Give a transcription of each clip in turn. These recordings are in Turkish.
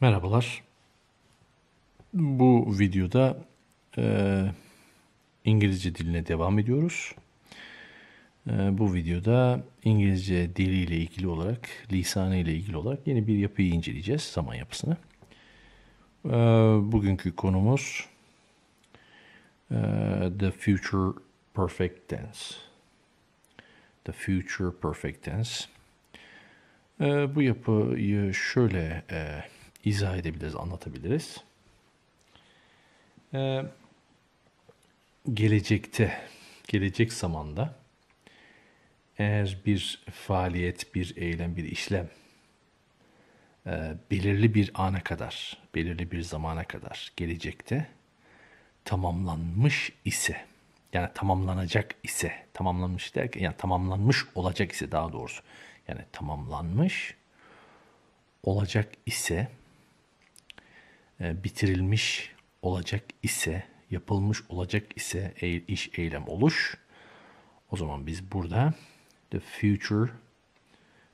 Merhabalar. Bu videoda e, İngilizce diline devam ediyoruz. E, bu videoda İngilizce diliyle ilgili olarak, lisanı ile ilgili olarak yeni bir yapıyı inceleyeceğiz, zaman yapısını. E, bugünkü konumuz e, The Future Perfect Tense. The Future Perfect Tense. E, bu yapıyı şöyle... E, izah edebiliriz, anlatabiliriz. Ee, gelecekte, gelecek zamanda eğer bir faaliyet, bir eylem, bir işlem e, belirli bir ana kadar, belirli bir zamana kadar gelecekte tamamlanmış ise, yani tamamlanacak ise, tamamlanmış derken yani tamamlanmış olacak ise daha doğrusu, yani tamamlanmış olacak ise e, bitirilmiş olacak ise, yapılmış olacak ise iş eylem oluş. O zaman biz burada the future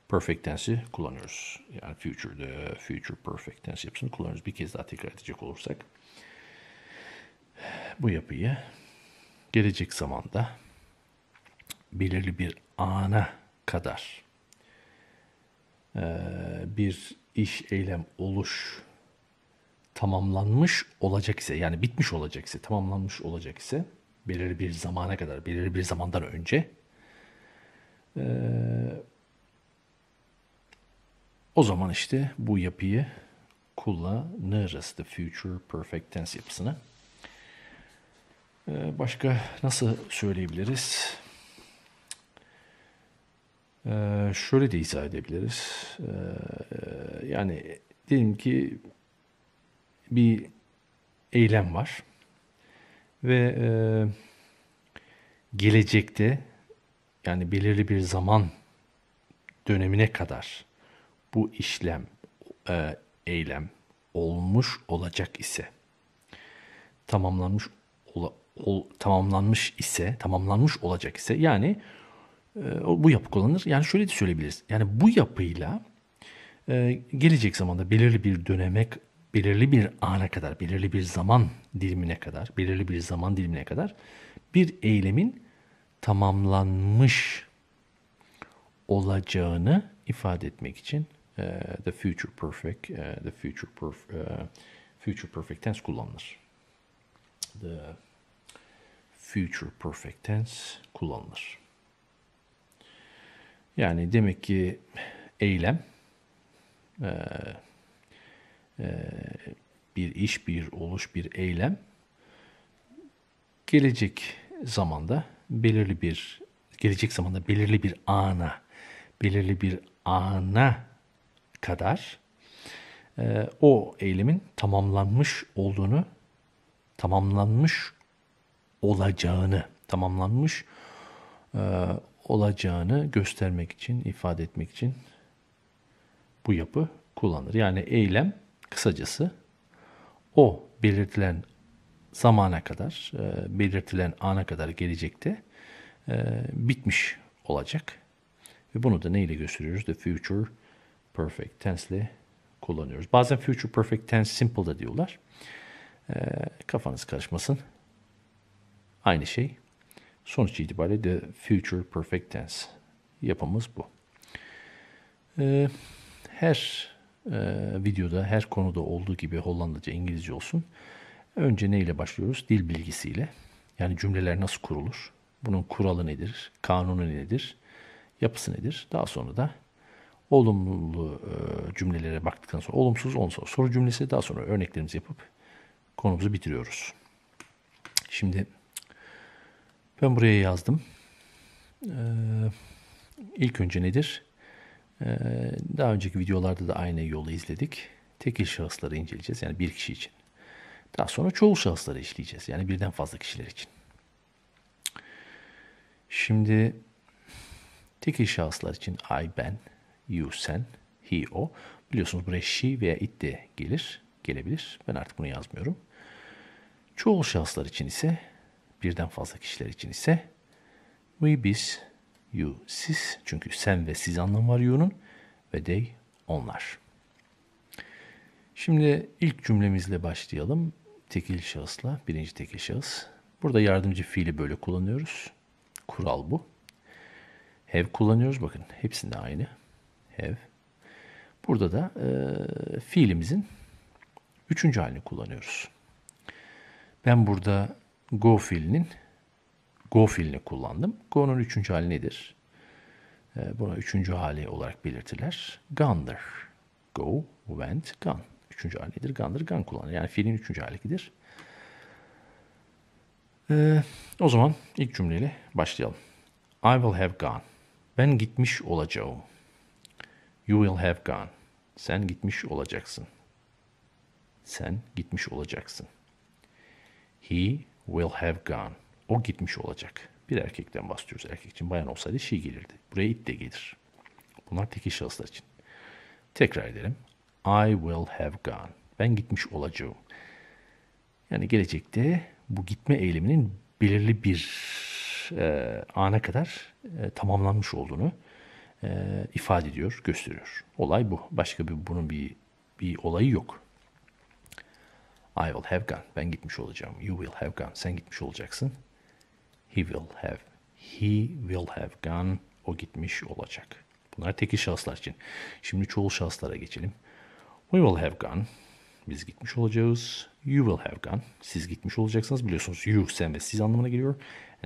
perfect tense'i kullanıyoruz. Yani future the future perfect tense yapısını kullanıyoruz. Bir kez daha tekrar edecek olursak bu yapıyı gelecek zamanda belirli bir ana kadar e, bir iş eylem oluş tamamlanmış olacak ise yani bitmiş olacak ise tamamlanmış olacak ise belirli bir zamana kadar belirli bir zamandan önce ee, o zaman işte bu yapıyı kullanırız. The future perfect tense yapısını. Ee, başka nasıl söyleyebiliriz? Ee, şöyle de izah edebiliriz. Ee, yani diyelim ki bir eylem var. Ve e, gelecekte yani belirli bir zaman dönemine kadar bu işlem, e, eylem olmuş olacak ise tamamlanmış ola, ol, tamamlanmış ise tamamlanmış olacak ise yani e, bu yapı kullanılır. Yani şöyle de söyleyebiliriz. Yani bu yapıyla e, gelecek zamanda belirli bir döneme belirli bir ana kadar, belirli bir zaman dilimine kadar, belirli bir zaman dilimine kadar bir eylemin tamamlanmış olacağını ifade etmek için e, the future perfect, e, the future perf, e, future perfect tense kullanılır. The future perfect tense kullanılır. Yani demek ki eylem e, bir iş, bir oluş, bir eylem gelecek zamanda belirli bir gelecek zamanda belirli bir ana, belirli bir ana kadar e, o eylemin tamamlanmış olduğunu, tamamlanmış olacağını, tamamlanmış e, olacağını göstermek için, ifade etmek için bu yapı kullanılır. Yani eylem Kısacası o belirtilen zamana kadar, e, belirtilen ana kadar gelecekte e, bitmiş olacak. Ve bunu da neyle gösteriyoruz? The future perfect tense ile kullanıyoruz. Bazen future perfect tense simple da diyorlar. E, kafanız karışmasın. Aynı şey. Sonuç itibariyle the future perfect tense yapımız bu. E, her ee, videoda her konuda olduğu gibi Hollandaca, İngilizce olsun. Önce neyle başlıyoruz? Dil bilgisiyle. Yani cümleler nasıl kurulur? Bunun kuralı nedir? Kanunu nedir? Yapısı nedir? Daha sonra da olumlu e, cümlelere baktıktan sonra olumsuz, ondan soru cümlesi. Daha sonra örneklerimizi yapıp konumuzu bitiriyoruz. Şimdi ben buraya yazdım. Ee, ilk önce nedir? Ee, daha önceki videolarda da aynı yolu izledik. Tekil şahısları inceleyeceğiz yani bir kişi için. Daha sonra çoğul şahısları işleyeceğiz yani birden fazla kişiler için. Şimdi tekil şahıslar için I ben, you sen, he o. Biliyorsunuz buraya she veya it de gelir, gelebilir. Ben artık bunu yazmıyorum. Çoğul şahıslar için ise birden fazla kişiler için ise we biz you, siz. Çünkü sen ve siz anlamı var you'nun. Ve they, onlar. Şimdi ilk cümlemizle başlayalım. Tekil şahısla, birinci tekil şahıs. Burada yardımcı fiili böyle kullanıyoruz. Kural bu. Have kullanıyoruz. Bakın hepsinde aynı. Have. Burada da e, fiilimizin üçüncü halini kullanıyoruz. Ben burada go fiilinin go fiilini kullandım. Go'nun üçüncü hali nedir? Ee, buna üçüncü hali olarak belirtiler. Gun'dır. Go, went, gone. Üçüncü hali nedir? Gun'dır, Gone kullanır. Yani fiilin üçüncü halidir. Ee, o zaman ilk cümleyle başlayalım. I will have gone. Ben gitmiş olacağım. You will have gone. Sen gitmiş olacaksın. Sen gitmiş olacaksın. He will have gone. O gitmiş olacak. Bir erkekten bahsediyoruz. Erkek için bayan olsaydı şey gelirdi. Buraya it de gelir. Bunlar tek şahıslar için. Tekrar ederim. I will have gone. Ben gitmiş olacağım. Yani gelecekte bu gitme eyleminin belirli bir e, ana kadar e, tamamlanmış olduğunu e, ifade ediyor, gösteriyor. Olay bu. Başka bir bunun bir bir olayı yok. I will have gone. Ben gitmiş olacağım. You will have gone. Sen gitmiş olacaksın he will have he will have gone o gitmiş olacak. Bunlar tekil şahıslar için. Şimdi çoğul şahıslara geçelim. We will have gone. Biz gitmiş olacağız. You will have gone. Siz gitmiş olacaksınız. Biliyorsunuz you sen ve siz anlamına geliyor.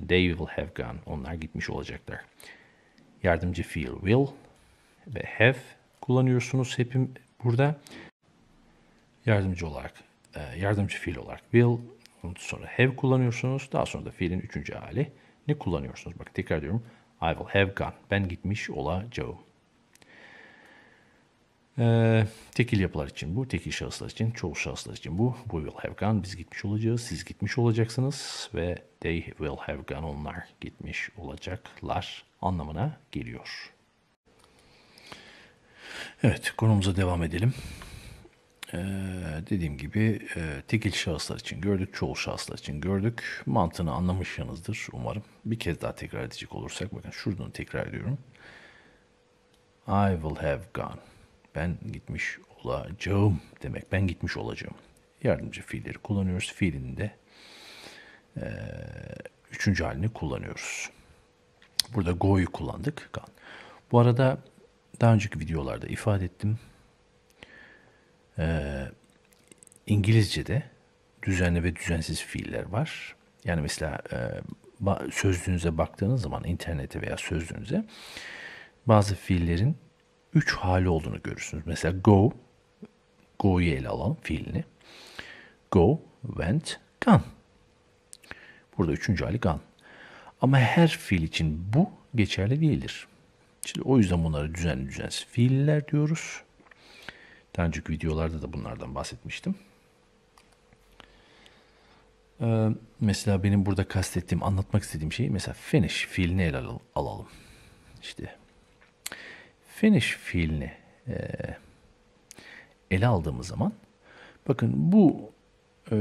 And they will have gone. Onlar gitmiş olacaklar. Yardımcı fiil will ve have kullanıyorsunuz hepim burada. Yardımcı olarak, e, yardımcı fiil olarak will sonra have kullanıyorsunuz. Daha sonra da fiilin üçüncü hali ne kullanıyorsunuz? Bak tekrar diyorum. I will have gone. Ben gitmiş olacağım. Ee, tekil yapılar için bu, tekil şahıslar için, çoğu şahıslar için bu. We will have gone, biz gitmiş olacağız, siz gitmiş olacaksınız ve they will have gone, onlar gitmiş olacaklar anlamına geliyor. Evet, konumuza devam edelim. Ee, dediğim gibi e, tekil şahıslar için gördük, çoğu şahıslar için gördük. Mantığını anlamışsınızdır umarım. Bir kez daha tekrar edecek olursak bakın şuradan tekrar ediyorum. I will have gone. Ben gitmiş olacağım demek. Ben gitmiş olacağım. Yardımcı fiilleri kullanıyoruz. Fiilin de e, üçüncü halini kullanıyoruz. Burada go'yu kullandık. Gone. Bu arada daha önceki videolarda ifade ettim e, İngilizce'de düzenli ve düzensiz fiiller var. Yani mesela e, sözlüğünüze baktığınız zaman internete veya sözlüğünüze bazı fiillerin üç hali olduğunu görürsünüz. Mesela go, go'yu ele alalım fiilini. Go, went, gone. Burada üçüncü hali gone. Ama her fiil için bu geçerli değildir. Şimdi o yüzden bunlara düzenli düzensiz fiiller diyoruz. Daha önceki videolarda da bunlardan bahsetmiştim. Ee, mesela benim burada kastettiğim, anlatmak istediğim şey mesela finish fiilini ele alalım. İşte finish fiilini e, ele aldığımız zaman bakın bu e,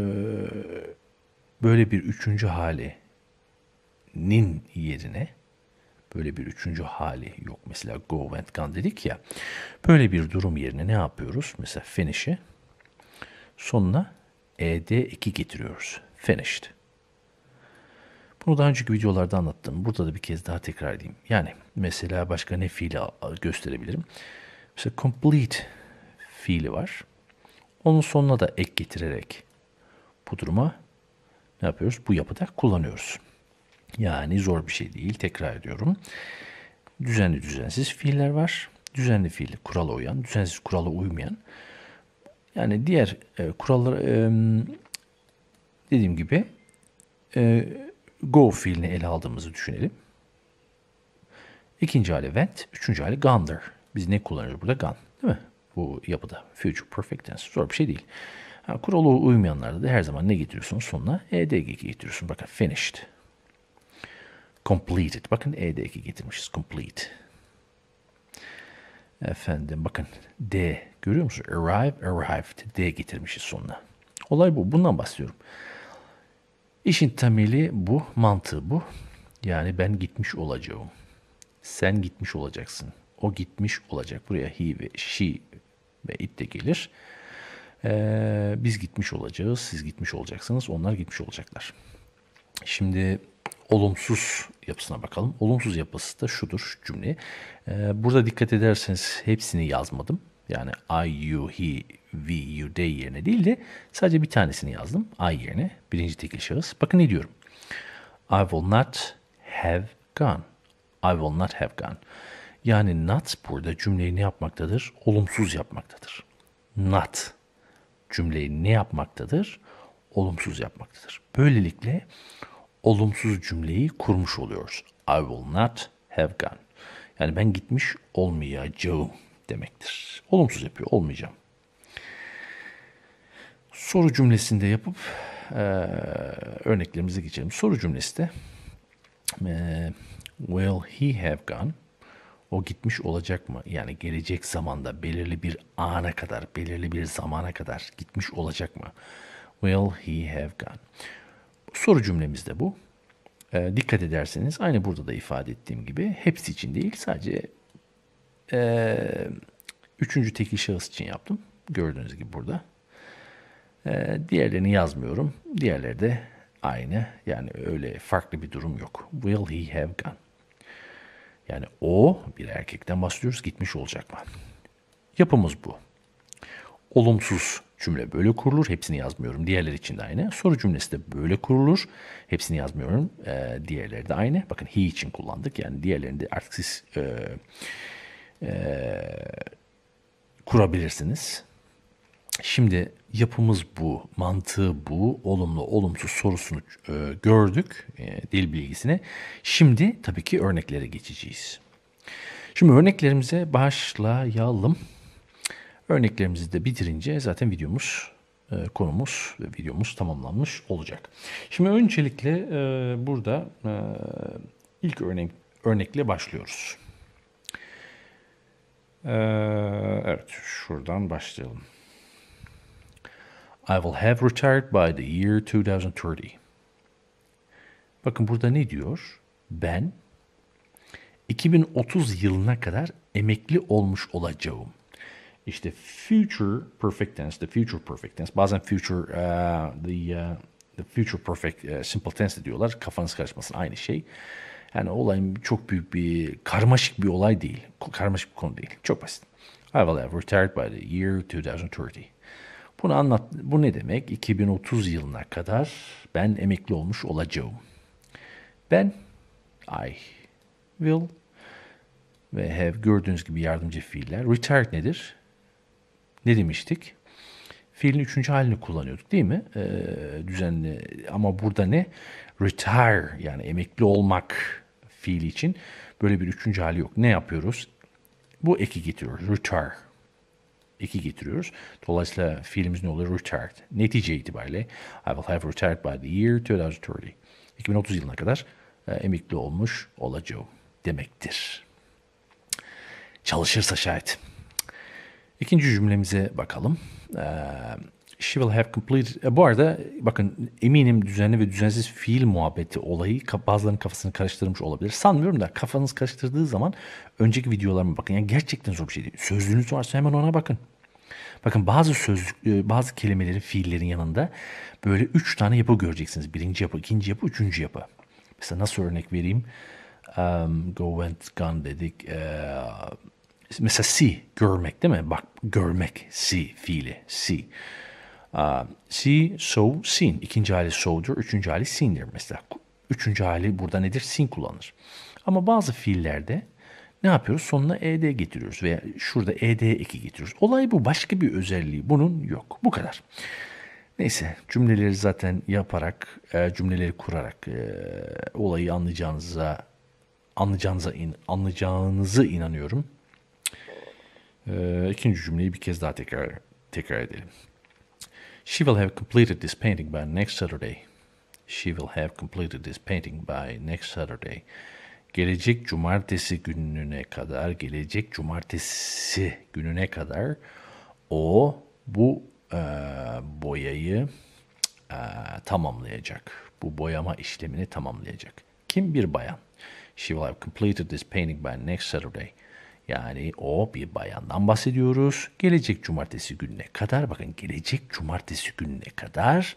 böyle bir üçüncü hali nin yerine Böyle bir üçüncü hali yok. Mesela go and gone dedik ya. Böyle bir durum yerine ne yapıyoruz? Mesela finish'i sonuna ed2 getiriyoruz. Finished. Bunu daha önceki videolarda anlattım. Burada da bir kez daha tekrar edeyim. Yani mesela başka ne fiili gösterebilirim? Mesela complete fiili var. Onun sonuna da ek getirerek bu duruma ne yapıyoruz? Bu yapıda kullanıyoruz. Yani zor bir şey değil. Tekrar ediyorum. Düzenli düzensiz fiiller var. Düzenli fiil kurala uyan, düzensiz kurala uymayan. Yani diğer e, kurallar e, dediğim gibi e, go fiilini ele aldığımızı düşünelim. İkinci hali went, üçüncü hali gander. Biz ne kullanıyoruz burada? Gone değil mi? Bu yapıda. Future perfect tense. Zor bir şey değil. Ha, kurala uymayanlarda da her zaman ne getiriyorsunuz? Sonuna edg getiriyorsun. Bakın finished. Completed. Bakın E'deki getirmişiz. Complete. Efendim bakın D görüyor musunuz? Arrive, arrived. D getirmişiz sonuna. Olay bu. Bundan bahsediyorum. İşin temeli bu. Mantığı bu. Yani ben gitmiş olacağım. Sen gitmiş olacaksın. O gitmiş olacak. Buraya he ve she ve it de gelir. Ee, biz gitmiş olacağız. Siz gitmiş olacaksınız. Onlar gitmiş olacaklar. Şimdi olumsuz yapısına bakalım. Olumsuz yapısı da şudur cümle. Ee, burada dikkat ederseniz hepsini yazmadım. Yani I, you, he, we, you, they yerine değil de sadece bir tanesini yazdım. I yerine birinci tekil şahıs. Bakın ne diyorum. I will not have gone. I will not have gone. Yani not burada cümleyi ne yapmaktadır? Olumsuz yapmaktadır. Not cümleyi ne yapmaktadır? Olumsuz yapmaktadır. Böylelikle olumsuz cümleyi kurmuş oluyoruz. I will not have gone. Yani ben gitmiş olmayacağım demektir. Olumsuz yapıyor, olmayacağım. Soru cümlesinde yapıp e, örneklerimize geçelim. Soru cümlesi de e, will he have gone? O gitmiş olacak mı? Yani gelecek zamanda belirli bir ana kadar, belirli bir zamana kadar gitmiş olacak mı? Will he have gone? Soru cümlemiz de bu. E, dikkat ederseniz aynı burada da ifade ettiğim gibi hepsi için değil sadece e, üçüncü tekil şahıs için yaptım. Gördüğünüz gibi burada. E, diğerlerini yazmıyorum. Diğerleri de aynı. Yani öyle farklı bir durum yok. Will he have gone? Yani o bir erkekten bahsediyoruz gitmiş olacak mı? Yapımız bu. Olumsuz Cümle böyle kurulur. Hepsini yazmıyorum. Diğerleri için de aynı. Soru cümlesi de böyle kurulur. Hepsini yazmıyorum. E, diğerleri de aynı. Bakın he için kullandık. Yani diğerlerini de artık siz e, e, kurabilirsiniz. Şimdi yapımız bu, mantığı bu, olumlu olumsuz sorusunu e, gördük e, dil bilgisine. Şimdi tabii ki örneklere geçeceğiz. Şimdi örneklerimize başlayalım. Örneklerimizi de bitirince zaten videomuz e, konumuz ve videomuz tamamlanmış olacak. Şimdi öncelikle e, burada e, ilk örnek örnekle başlıyoruz. Evet şuradan başlayalım. I will have retired by the year 2030. Bakın burada ne diyor? Ben 2030 yılına kadar emekli olmuş olacağım. İşte future perfect tense, the future perfect tense. Bazen future, uh, the, uh, the future perfect uh, simple tense de diyorlar. Kafanız karışmasın aynı şey. Yani olayın çok büyük bir karmaşık bir olay değil. Karmaşık bir konu değil. Çok basit. I will have retired by the year 2030. Bunu anlat. Bu ne demek? 2030 yılına kadar ben emekli olmuş olacağım. Ben I will ve have gördüğünüz gibi yardımcı fiiller. Retired nedir? ne demiştik? Fiilin üçüncü halini kullanıyorduk değil mi? E, düzenli ama burada ne? Retire yani emekli olmak fiili için böyle bir üçüncü hali yok. Ne yapıyoruz? Bu eki getiriyoruz. Retire. Eki getiriyoruz. Dolayısıyla fiilimiz ne oluyor? Retired. Netice itibariyle I will have retired by the year 2030. 2030 yılına kadar e, emekli olmuş olacağım demektir. Çalışırsa şayet. İkinci cümlemize bakalım. Ee, She will have completed... E, bu arada bakın eminim düzenli ve düzensiz fiil muhabbeti olayı bazılarının kafasını karıştırmış olabilir. Sanmıyorum da kafanız karıştırdığı zaman önceki videolarıma bakın. Yani gerçekten zor bir şey değil. Sözlüğünüz varsa hemen ona bakın. Bakın bazı söz, e, bazı kelimelerin, fiillerin yanında böyle üç tane yapı göreceksiniz. Birinci yapı, ikinci yapı, üçüncü yapı. Mesela nasıl örnek vereyim? Um, go, went, gone dedik. Uh, Mesela see görmek değil mi? Bak görmek see fiili see. Uh, see, so, seen. İkinci hali so'dur, üçüncü hali seen'dir mesela. Üçüncü hali burada nedir? Seen kullanır. Ama bazı fiillerde ne yapıyoruz? Sonuna ed getiriyoruz veya şurada ed eki getiriyoruz. Olay bu. Başka bir özelliği bunun yok. Bu kadar. Neyse cümleleri zaten yaparak, e, cümleleri kurarak e, olayı anlayacağınıza anlayacağınıza in, anlayacağınızı inanıyorum. Ee, ikinci cümleyi bir kez daha tekrar tekrar edelim. She will have completed this painting by next Saturday. She will have completed this painting by next Saturday. Gelecek cumartesi gününe kadar, gelecek cumartesi gününe kadar o bu e, boyayı e, tamamlayacak. Bu boyama işlemini tamamlayacak. Kim bir bayan? She will have completed this painting by next Saturday. Yani o bir bayandan bahsediyoruz. Gelecek cumartesi gününe kadar bakın gelecek cumartesi gününe kadar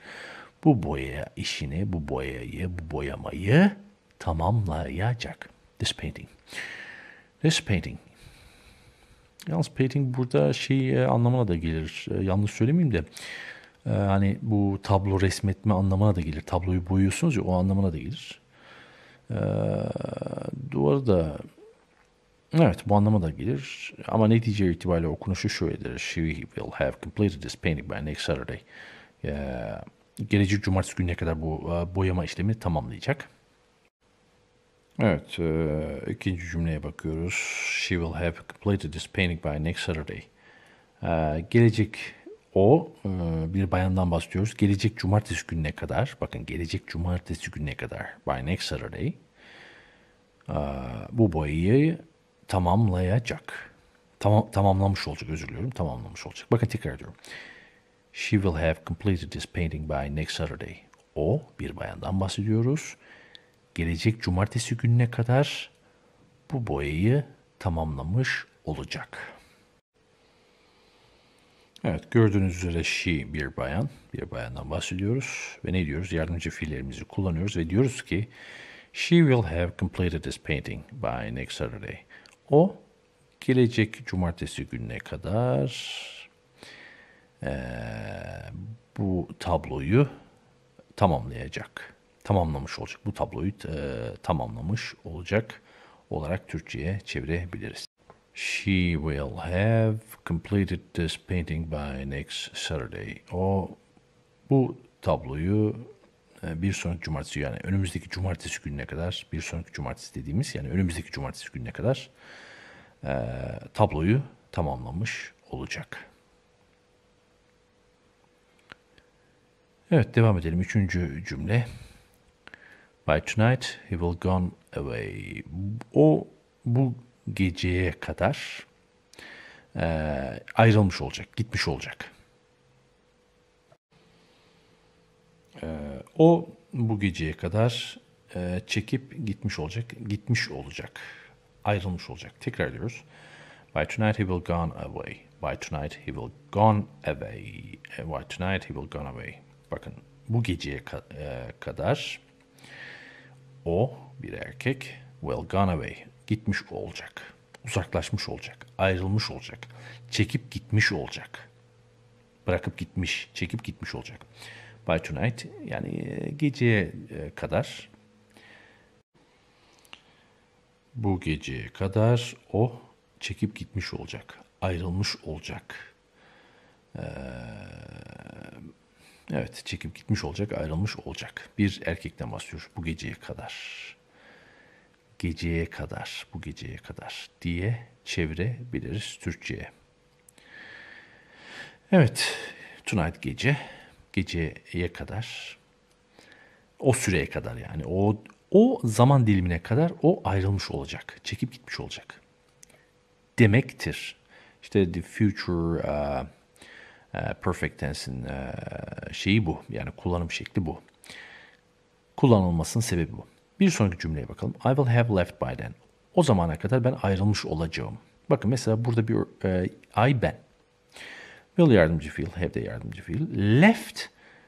bu boya işini, bu boyayı, bu boyamayı tamamlayacak. This painting. This painting. Yalnız painting burada şey anlamına da gelir. E, yanlış söylemeyeyim de e, hani bu tablo resmetme anlamına da gelir. Tabloyu boyuyorsunuz ya o anlamına da gelir. Duvarı da Evet bu anlama da gelir ama netice itibariyle okunuşu şöyledir. She will have completed this painting by next Saturday. Ee, gelecek cumartesi gününe kadar bu e, boyama işlemi tamamlayacak. Evet e, ikinci cümleye bakıyoruz. She will have completed this painting by next Saturday. Ee, gelecek o e, bir bayandan bahsediyoruz. Gelecek cumartesi gününe kadar bakın gelecek cumartesi gününe kadar by next Saturday e, bu boyayı tamamlayacak. Tamam, tamamlamış olacak özür diliyorum. Tamamlamış olacak. Bakın tekrar ediyorum. She will have completed this painting by next Saturday. O bir bayandan bahsediyoruz. Gelecek cumartesi gününe kadar bu boyayı tamamlamış olacak. Evet gördüğünüz üzere she bir bayan, bir bayandan bahsediyoruz ve ne diyoruz? Yardımcı fiillerimizi kullanıyoruz ve diyoruz ki she will have completed this painting by next Saturday. O gelecek cumartesi gününe kadar e, bu tabloyu tamamlayacak. Tamamlamış olacak. Bu tabloyu e, tamamlamış olacak olarak Türkçe'ye çevirebiliriz. She will have completed this painting by next Saturday. O bu tabloyu ee, bir sonraki cumartesi yani önümüzdeki cumartesi gününe kadar bir sonraki cumartesi dediğimiz yani önümüzdeki cumartesi gününe kadar e, tabloyu tamamlamış olacak. Evet devam edelim. Üçüncü cümle. By tonight he will gone away. O bu geceye kadar e, ayrılmış olacak, gitmiş olacak. Ee, o bu geceye kadar e, çekip gitmiş olacak, gitmiş olacak, ayrılmış olacak. Tekrar ediyoruz. By tonight he will gone away. By tonight he will gone away. E, by tonight he will gone away. Bakın bu geceye ka- e, kadar o bir erkek will gone away. Gitmiş olacak. Uzaklaşmış olacak. Ayrılmış olacak. Çekip gitmiş olacak. Bırakıp gitmiş. Çekip gitmiş olacak by tonight yani e, geceye e, kadar bu geceye kadar o çekip gitmiş olacak. Ayrılmış olacak. evet çekip gitmiş olacak, ayrılmış olacak. Bir erkekten bahsediyoruz bu geceye kadar. Geceye kadar, bu geceye kadar diye çevirebiliriz Türkçe'ye. Evet, tonight gece geceye kadar o süreye kadar yani o o zaman dilimine kadar o ayrılmış olacak. Çekip gitmiş olacak. Demektir. İşte the future uh, uh, perfect tense'in uh, şeyi bu. Yani kullanım şekli bu. Kullanılmasının sebebi bu. Bir sonraki cümleye bakalım. I will have left by then. O zamana kadar ben ayrılmış olacağım. Bakın mesela burada bir e, I ben Will yardımcı fiil, have de yardımcı fiil. Left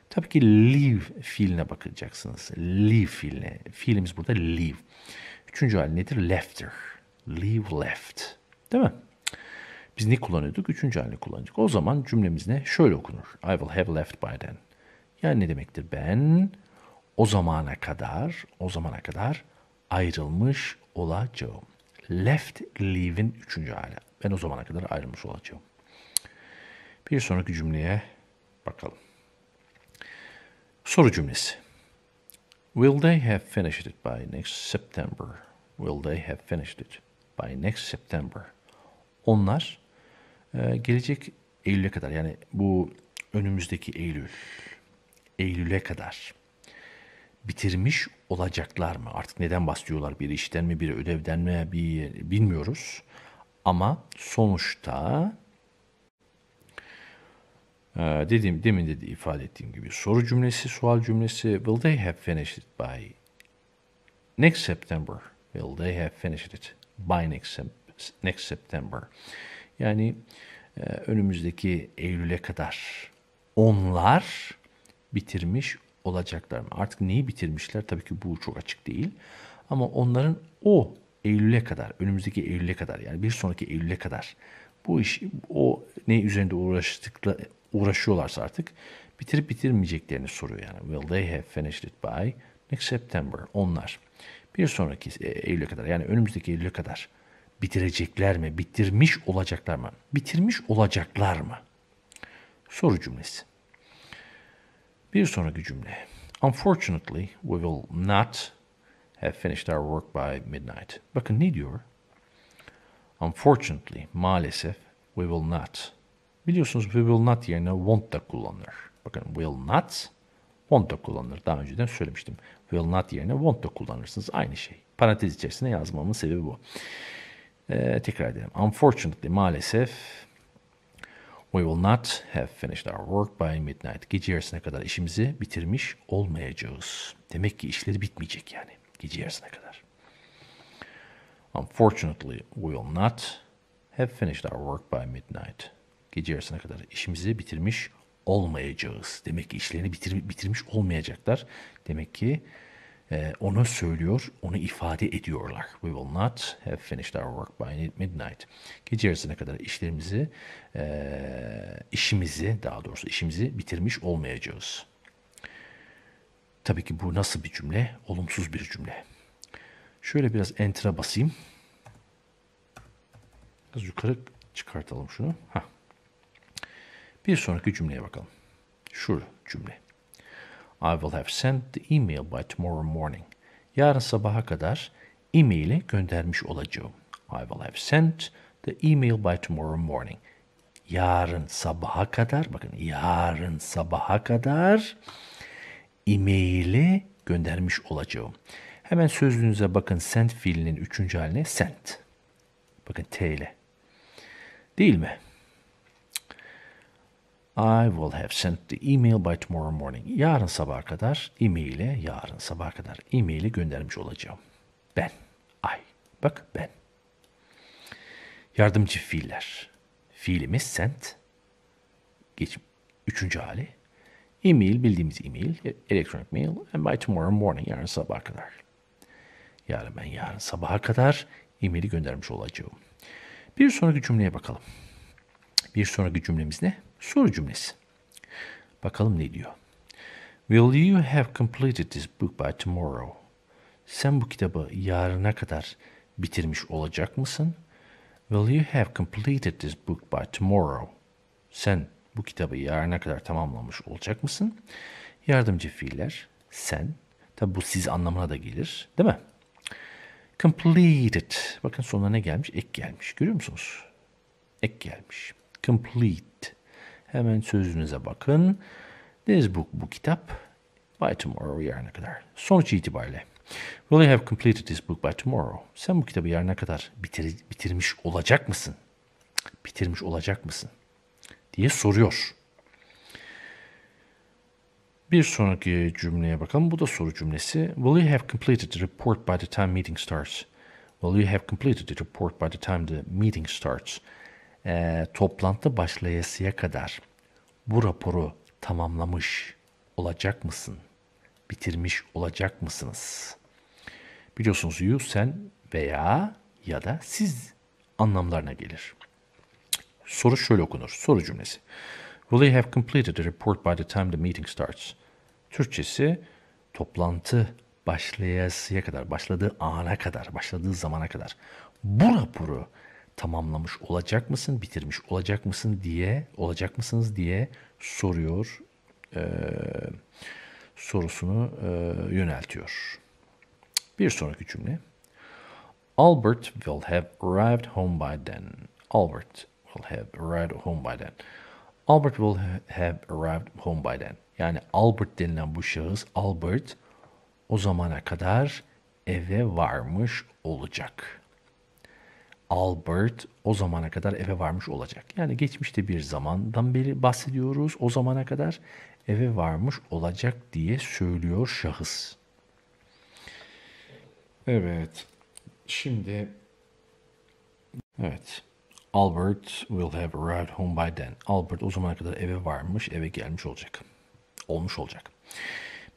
tabii ki leave fiiline bakacaksınız. Leave fiiline. Fiilimiz burada leave. Üçüncü hal nedir? Lefter. Leave left. Değil mi? Biz ne kullanıyorduk? Üçüncü halini kullanacak. O zaman cümlemiz ne? Şöyle okunur. I will have left by then. Yani ne demektir? Ben o zamana kadar, o zamana kadar ayrılmış olacağım. Left, leave'in üçüncü hali. Ben o zamana kadar ayrılmış olacağım. Bir sonraki cümleye bakalım. Soru cümlesi. Will they have finished it by next September? Will they have finished it by next September? Onlar e, gelecek Eylül'e kadar yani bu önümüzdeki Eylül, Eylül'e kadar bitirmiş olacaklar mı? Artık neden bahsediyorlar? Bir işten mi, bir ödevden mi bir bilmiyoruz. Ama sonuçta ee, dediğim, demin de ifade ettiğim gibi soru cümlesi, sual cümlesi will they have finished it by next September? Will they have finished it by next, next September? Yani e, önümüzdeki Eylül'e kadar onlar bitirmiş olacaklar mı? Artık neyi bitirmişler? Tabii ki bu çok açık değil. Ama onların o Eylül'e kadar, önümüzdeki Eylül'e kadar yani bir sonraki Eylül'e kadar bu iş o ne üzerinde uğraştıkları uğraşıyorlarsa artık bitirip bitirmeyeceklerini soruyor yani. Will they have finished it by next September? Onlar bir sonraki e, Eylül'e kadar yani önümüzdeki Eylül'e kadar bitirecekler mi? Bitirmiş olacaklar mı? Bitirmiş olacaklar mı? Soru cümlesi. Bir sonraki cümle. Unfortunately, we will not have finished our work by midnight. Bakın ne diyor? Unfortunately, maalesef we will not Biliyorsunuz we will not yerine won't da kullanılır. Bakın will not, won't da kullanılır. Daha önceden söylemiştim. Will not yerine won't da kullanırsınız. Aynı şey. Parantez içerisinde yazmamın sebebi bu. Ee, tekrar edelim. Unfortunately maalesef we will not have finished our work by midnight. Gece yarısına kadar işimizi bitirmiş olmayacağız. Demek ki işleri bitmeyecek yani. Gece yarısına kadar. Unfortunately we will not have finished our work by midnight gece yarısına kadar işimizi bitirmiş olmayacağız. Demek ki işlerini bitir, bitirmiş olmayacaklar. Demek ki e, onu söylüyor, onu ifade ediyorlar. We will not have finished our work by midnight. Gece yarısına kadar işlerimizi, e, işimizi daha doğrusu işimizi bitirmiş olmayacağız. Tabii ki bu nasıl bir cümle? Olumsuz bir cümle. Şöyle biraz enter'a basayım. Biraz yukarı çıkartalım şunu. Heh. Bir sonraki cümleye bakalım. Şurada cümle. I will have sent the email by tomorrow morning. Yarın sabaha kadar e-maili göndermiş olacağım. I will have sent the email by tomorrow morning. Yarın sabaha kadar, bakın yarın sabaha kadar e-maili göndermiş olacağım. Hemen sözlüğünüze bakın sent fiilinin üçüncü haline sent. Bakın T ile. Değil mi? I will have sent the email by tomorrow morning. Yarın sabah kadar e-mail'e, yarın sabah kadar e-mail'i göndermiş olacağım. Ben. I. Bak ben. Yardımcı fiiller. Fiilimiz sent. Geç, üçüncü hali. E-mail bildiğimiz e-mail. E, Electronic mail. And by tomorrow morning. Yarın sabah kadar. Yarın ben yarın sabaha kadar e-maili göndermiş olacağım. Bir sonraki cümleye bakalım. Bir sonraki cümlemiz ne? Soru cümlesi. Bakalım ne diyor. Will you have completed this book by tomorrow? Sen bu kitabı yarına kadar bitirmiş olacak mısın? Will you have completed this book by tomorrow? Sen bu kitabı yarına kadar tamamlamış olacak mısın? Yardımcı fiiller sen. Tabi bu siz anlamına da gelir değil mi? Completed. Bakın sonuna ne gelmiş? Ek gelmiş. Görüyor musunuz? Ek gelmiş. Complete. Hemen sözünüze bakın. This book, bu kitap by tomorrow yarına kadar. Sonuç itibariyle. Will you have completed this book by tomorrow? Sen bu kitabı yarına kadar bitir, bitirmiş olacak mısın? Bitirmiş olacak mısın? Diye soruyor. Bir sonraki cümleye bakalım. Bu da soru cümlesi. Will you have completed the report by the time meeting starts? Will you have completed the report by the time the meeting starts? e, toplantı başlayasıya kadar bu raporu tamamlamış olacak mısın? Bitirmiş olacak mısınız? Biliyorsunuz you, sen veya ya da siz anlamlarına gelir. Soru şöyle okunur. Soru cümlesi. Will you have completed the report by the time the meeting starts? Türkçesi toplantı başlayasıya kadar, başladığı ana kadar, başladığı zamana kadar bu raporu tamamlamış olacak mısın, bitirmiş olacak mısın diye, olacak mısınız diye soruyor, e, sorusunu e, yöneltiyor. Bir sonraki cümle. Albert will have arrived home by then. Albert will have arrived home by then. Albert will have arrived home by then. Yani Albert denilen bu şahıs Albert o zamana kadar eve varmış olacak. Albert o zamana kadar eve varmış olacak. Yani geçmişte bir zamandan beri bahsediyoruz. O zamana kadar eve varmış olacak diye söylüyor şahıs. Evet. Şimdi Evet. Albert will have arrived home by then. Albert o zamana kadar eve varmış, eve gelmiş olacak. Olmuş olacak.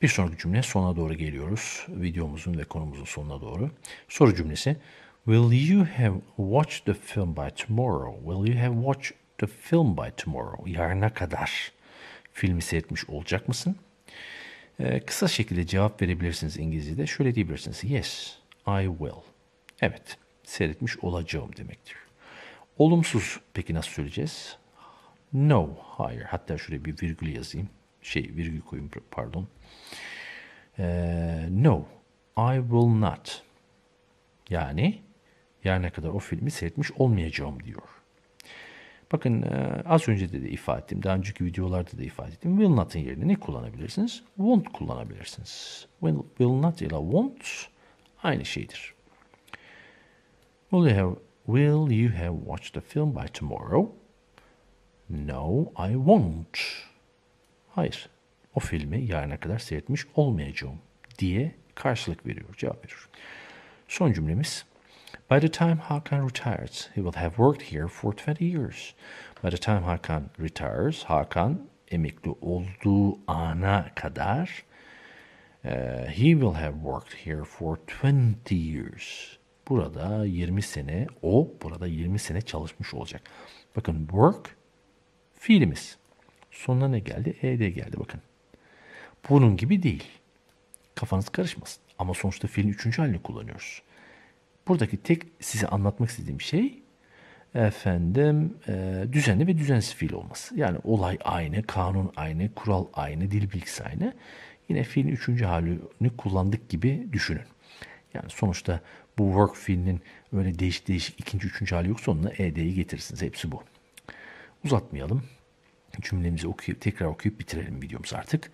Bir sonraki cümle sona doğru geliyoruz. Videomuzun ve konumuzun sonuna doğru. Soru cümlesi. Will you have watched the film by tomorrow? Will you have watched the film by tomorrow? Yarına kadar filmi seyretmiş olacak mısın? Ee, kısa şekilde cevap verebilirsiniz İngilizce'de. Şöyle diyebilirsiniz. Yes, I will. Evet, seyretmiş olacağım demektir. Olumsuz peki nasıl söyleyeceğiz? No, hayır. Hatta şuraya bir virgül yazayım. Şey, virgül koyayım pardon. Ee, no, I will not. Yani yarına kadar o filmi seyretmiş olmayacağım diyor. Bakın e, az önce de, de ifade ettim. Daha önceki videolarda da ifade ettim. Will not'ın yerine ne kullanabilirsiniz? Won't kullanabilirsiniz. Will, will not ile won't aynı şeydir. Will you have, will you have watched the film by tomorrow? No, I won't. Hayır, o filmi yarına kadar seyretmiş olmayacağım diye karşılık veriyor, cevap veriyor. Son cümlemiz By the time Hakan retires, he will have worked here for 20 years. By the time Hakan retires, Hakan emekli olduğu ana kadar uh, he will have worked here for 20 years. Burada 20 sene, o burada 20 sene çalışmış olacak. Bakın work fiilimiz. Sonuna ne geldi? ede geldi bakın. Bunun gibi değil. Kafanız karışmasın. Ama sonuçta fiilin üçüncü halini kullanıyoruz. Buradaki tek size anlatmak istediğim şey efendim e, düzenli ve düzensiz fiil olması. Yani olay aynı, kanun aynı, kural aynı, dil bilgisi aynı. Yine fiilin üçüncü halini kullandık gibi düşünün. Yani sonuçta bu work fiilinin öyle değişik değişik ikinci, üçüncü hali yoksa onunla ED'yi getirirsiniz. Hepsi bu. Uzatmayalım. Cümlemizi okuyup, tekrar okuyup bitirelim videomuzu artık.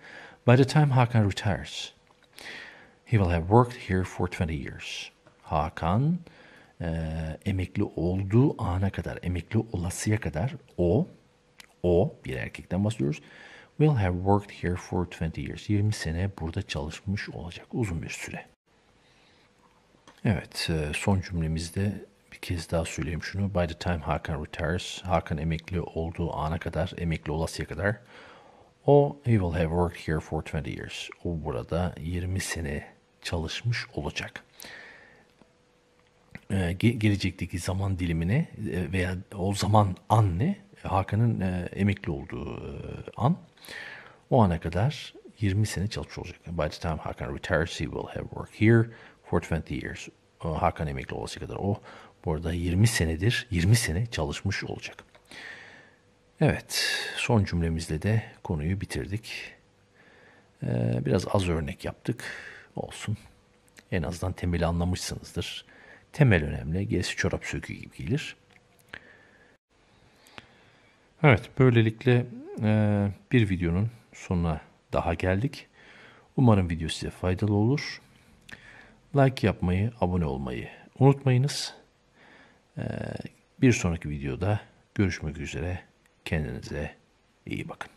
By the time Hakan retires, he will have worked here for 20 years. Hakan e, emekli olduğu ana kadar, emekli olasıya kadar o, o bir erkekten bahsediyoruz. Will have worked here for 20 years. 20 sene burada çalışmış olacak uzun bir süre. Evet, e, son cümlemizde bir kez daha söyleyeyim şunu. By the time Hakan retires, Hakan emekli olduğu ana kadar, emekli olasıya kadar o he will have worked here for 20 years. O burada 20 sene çalışmış olacak e, gelecekteki zaman dilimine e, veya o zaman an ne? E, Hakan'ın e, emekli olduğu e, an. O ana kadar 20 sene çalışmış olacak. By the time Hakan retires, he will have worked here for 20 years. Hakan emekli olası kadar o bu arada 20 senedir 20 sene çalışmış olacak. Evet son cümlemizle de konuyu bitirdik. Ee, biraz az örnek yaptık olsun. En azından temeli anlamışsınızdır. Temel önemli. Gerisi çorap sökü gibi gelir. Evet böylelikle e, bir videonun sonuna daha geldik. Umarım video size faydalı olur. Like yapmayı, abone olmayı unutmayınız. E, bir sonraki videoda görüşmek üzere. Kendinize iyi bakın.